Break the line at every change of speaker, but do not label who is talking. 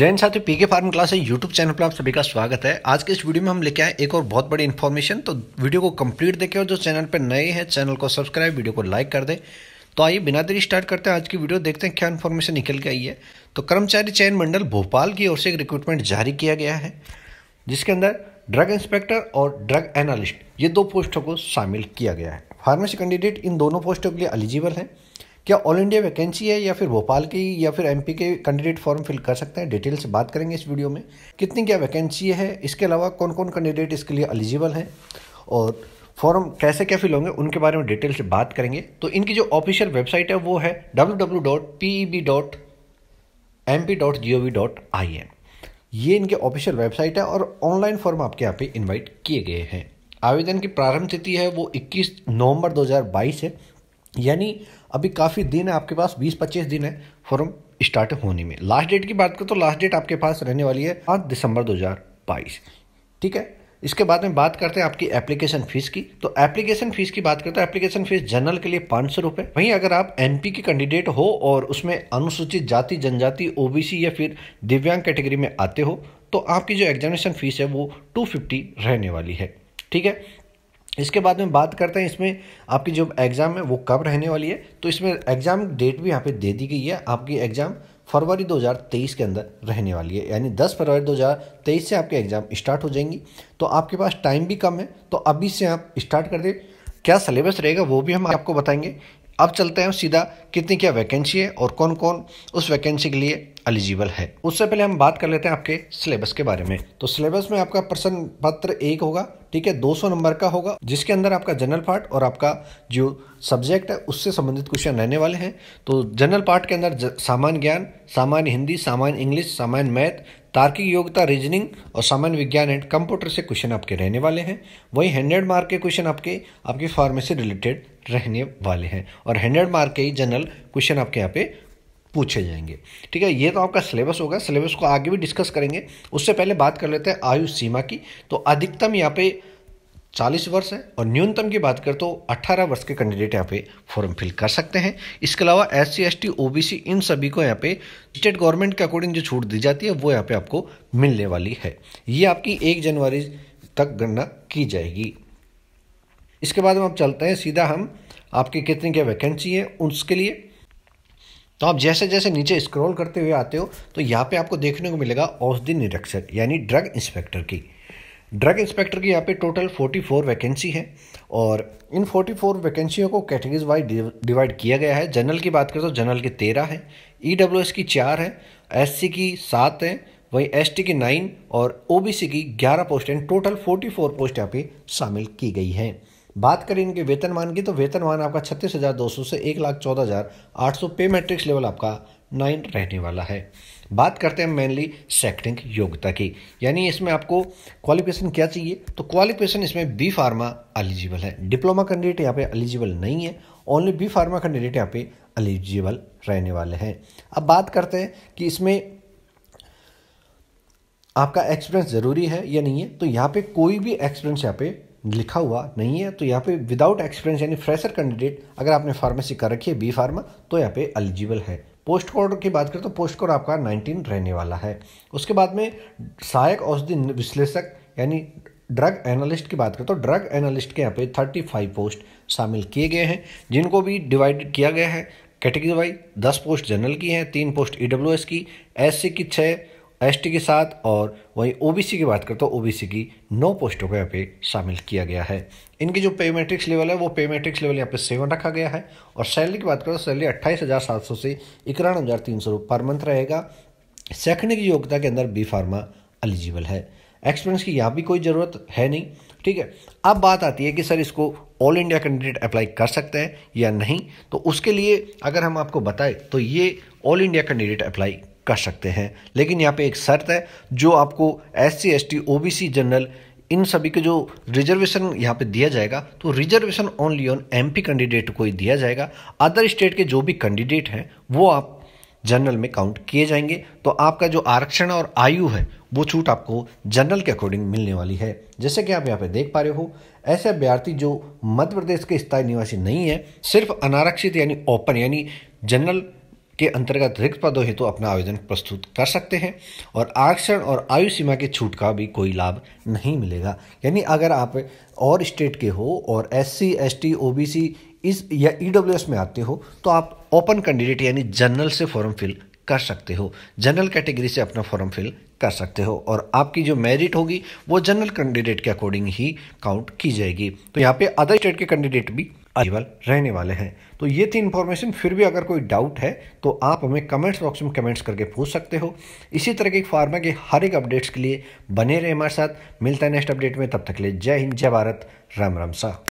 जैन साथियों PK pharm class है YouTube channel पर आप सभी का स्वागत है आज के इस वीडियो में हम लेके आए एक और बहुत बड़ी इन्फॉर्मेशन तो वीडियो को कंप्लीट देखें और जो चैनल पर नए हैं चैनल को सब्सक्राइब वीडियो को लाइक कर दें तो आइए बिना देरी स्टार्ट करते हैं आज की वीडियो देखते हैं क्या इन्फॉर्मेशन निकल के आई है तो कर्मचारी चयन मंडल भोपाल की ओर से एक रिक्रूटमेंट जारी किया गया है जिसके अंदर ड्रग इंस्पेक्टर और ड्रग एनालिस्ट ये दो पोस्टों को शामिल किया गया है फार्मेसी कैंडिडेट इन दोनों पोस्टों के लिए एलिजिबल हैं क्या ऑल इंडिया वैकेंसी है या फिर भोपाल की या फिर एमपी के कैंडिडेट फॉर्म फिल कर सकते हैं डिटेल से बात करेंगे इस वीडियो में कितनी क्या वैकेंसी है इसके अलावा कौन कौन कैंडिडेट इसके लिए एलिजिबल हैं और फॉर्म कैसे क्या फिल होंगे उनके बारे में डिटेल से बात करेंगे तो इनकी जो ऑफिशियल वेबसाइट है वो है W W dot P E B M P I N ये इनके ऑफिशियल वेबसाइट है और ऑनलाइन फॉर्म आपके यहाँ पे इनवाइट किए गए हैं आवेदन की प्रारंभ तिथि है वो 21 नवंबर 2022 है यानी अभी काफ़ी दिन है आपके पास 20-25 दिन है फॉर्म स्टार्ट होने में लास्ट डेट की बात करें तो लास्ट डेट आपके पास रहने वाली है पाँच दिसंबर 2022 ठीक है इसके बाद में बात करते हैं आपकी एप्लीकेशन फीस की तो एप्लीकेशन फीस की बात करते हैं एप्लीकेशन फीस जनरल के लिए पाँच सौ रुपये वहीं अगर आप एन के कैंडिडेट हो और उसमें अनुसूचित जाति जनजाति ओ या फिर दिव्यांग कैटेगरी में आते हो तो आपकी जो एग्जामिनेशन फीस है वो टू फिफ्टी रहने वाली है ठीक है इसके बाद में बात करते हैं इसमें आपकी जो एग्ज़ाम है वो कब रहने वाली है तो इसमें एग्ज़ाम डेट भी यहाँ पे दे दी गई है आपकी एग्ज़ाम फरवरी 2023 के अंदर रहने वाली है यानी 10 फरवरी 2023 से आपके एग्ज़ाम स्टार्ट हो जाएंगी तो आपके पास टाइम भी कम है तो अभी से आप स्टार्ट कर दें क्या सिलेबस रहेगा वो भी हम आपको बताएंगे अब चलते हैं सीधा कितनी क्या वैकेंसी है और कौन कौन उस वैकेंसी के लिए एलिजिबल है उससे पहले हम बात कर लेते हैं आपके सिलेबस के बारे में तो सिलेबस में आपका प्रश्न पत्र एक होगा ठीक है 200 नंबर का होगा जिसके अंदर आपका जनरल पार्ट और आपका जो सब्जेक्ट है उससे संबंधित क्वेश्चन रहने वाले हैं तो जनरल पार्ट के अंदर सामान्य ज्ञान सामान्य हिंदी सामान्य इंग्लिश सामान्य मैथ तार्किक योग्यता रीजनिंग और सामान्य विज्ञान एंड कंप्यूटर से क्वेश्चन आपके रहने वाले हैं वही हंड्रेड मार्क के क्वेश्चन आपके आपकी फार्मेसी रिलेटेड रहने वाले हैं और हंड्रेड मार्क के ही जनरल क्वेश्चन आपके यहाँ पे पूछे जाएंगे ठीक है ये तो आपका सिलेबस होगा सिलेबस को आगे भी डिस्कस करेंगे उससे पहले बात कर लेते हैं आयु सीमा की तो अधिकतम यहाँ पे चालीस वर्ष है और न्यूनतम की बात करें तो अट्ठारह वर्ष के कैंडिडेट यहाँ पे फॉर्म फिल कर सकते हैं इसके अलावा S C S T O B C इन सभी को यहाँ पे स्टेट गवर्नमेंट के अकॉर्डिंग जो छूट दी जाती है वो यहाँ पे आपको मिलने वाली है ये आपकी एक जनवरी तक गणना की जाएगी इसके बाद हम आप चलते हैं सीधा हम आपकी कितनी क्या वैकेंसी है उसके लिए तो आप जैसे जैसे नीचे स्क्रॉल करते हुए आते हो तो यहाँ पे आपको देखने को मिलेगा औषधि निरीक्षक यानी ड्रग इंस्पेक्टर की ड्रग इंस्पेक्टर की यहाँ पे टोटल 44 वैकेंसी है और इन 44 वैकेंसियों को कैटेगरीज वाइज डिवाइड किया गया है जनरल की बात करें तो जनरल की तेरह है ई e की चार है एस की सात है वहीं एस की नाइन और ओ की ग्यारह post and total forty four post यहाँ पे शामिल की गई हैं बात करें इनके वेतनमान की तो वेतनमान आपका छत्तीस हज़ार दो सौ से एक लाख चौदह हज़ार आठ सौ पे मैट्रिक्स लेवल आपका नाइन रहने वाला है बात करते हैं मेनली सेक्टिंग योग्यता की यानी इसमें आपको क्वालिफिकेशन क्या चाहिए तो क्वालिफिकेशन इसमें बी फार्मा एलिजिबल है डिप्लोमा कैंडिडेट यहाँ पे एलिजिबल नहीं है ओनली बी फार्मा कैंडिडेट यहाँ पे एलिजिबल रहने वाले हैं अब बात करते हैं कि इसमें आपका एक्सपीरियंस ज़रूरी है या नहीं है तो यहाँ पे कोई भी एक्सपीरियंस यहाँ पे लिखा हुआ नहीं है तो यहाँ पे विदाउट एक्सपीरियंस यानी फ्रेशर कैंडिडेट अगर आपने फार्मेसी कर रखी है बी फार्मा तो यहाँ पे एलिजिबल है पोस्ट कोड की बात करें तो पोस्ट कोड आपका 19 रहने वाला है उसके बाद में सहायक औषधि विश्लेषक यानी ड्रग एनालिस्ट की बात करें तो ड्रग एनालिस्ट के यहाँ पे 35 पोस्ट शामिल किए गए हैं जिनको भी डिवाइडेड किया गया है कैटेगरी वाइज दस पोस्ट जनरल की हैं तीन पोस्ट ई की एस की छः एस के साथ और वहीं ओ की बात करते हैं ओबीसी तो की नौ पोस्टों को यहाँ पे शामिल किया गया है इनकी जो पे मैट्रिक्स लेवल है वो पे मैट्रिक्स लेवल यहाँ पे सेवन रखा गया है और सैलरी की बात करें तो सैलरी अट्ठाईस हज़ार सात सौ से इक्यावन हज़ार तीन सौ पर मंथ रहेगा शैक्षणिक योग्यता के अंदर बी फार्मा एलिजिबल है एक्सपीरियंस की यहाँ भी कोई ज़रूरत है नहीं ठीक है अब बात आती है कि सर इसको ऑल इंडिया कैंडिडेट अप्लाई कर सकते हैं या नहीं तो उसके लिए अगर हम आपको बताएं तो ये ऑल इंडिया कैंडिडेट अप्लाई कर सकते हैं लेकिन यहाँ पे एक शर्त है जो आपको S C S T O B C general इन सभी के जो रिजर्वेशन यहाँ पे दिया जाएगा तो reservation only on M P candidate को ही दिया जाएगा अदर स्टेट के जो भी कैंडिडेट हैं वो आप जनरल में काउंट किए जाएंगे तो आपका जो आरक्षण और आयु है वो छूट आपको जनरल के अकॉर्डिंग मिलने वाली है जैसे कि आप यहाँ पे देख पा रहे हो ऐसे अभ्यर्थी जो मध्य प्रदेश के स्थायी निवासी नहीं है सिर्फ अनारक्षित यानी ओपन यानी जनरल के अंतर्गत रिक्त पदों हेतु तो अपना आवेदन प्रस्तुत कर सकते हैं और आरक्षण और आयु सीमा की छूट का भी कोई लाभ नहीं मिलेगा यानी अगर आप और स्टेट के हो और S C S T O B C इस या ई डब्ल्यू एस में आते हो तो आप ओपन कैंडिडेट यानी जनरल से फॉर्म फिल कर सकते हो जनरल कैटेगरी से अपना फॉर्म फिल कर सकते हो और आपकी जो मेरिट होगी वो जनरल कैंडिडेट के अकॉर्डिंग ही काउंट की जाएगी तो यहाँ पे अदर स्टेट के कैंडिडेट भी अवेलेबल रहने वाले हैं तो ये थी इन्फॉर्मेशन फिर भी अगर कोई डाउट है तो आप हमें कमेंट्स बॉक्स में कमेंट्स करके पूछ सकते हो इसी तरह के फार्मा के हर एक अपडेट्स के लिए बने रहे हमारे साथ मिलता है नेक्स्ट अपडेट में तब तक ले जय हिंद जय भारत राम राम सा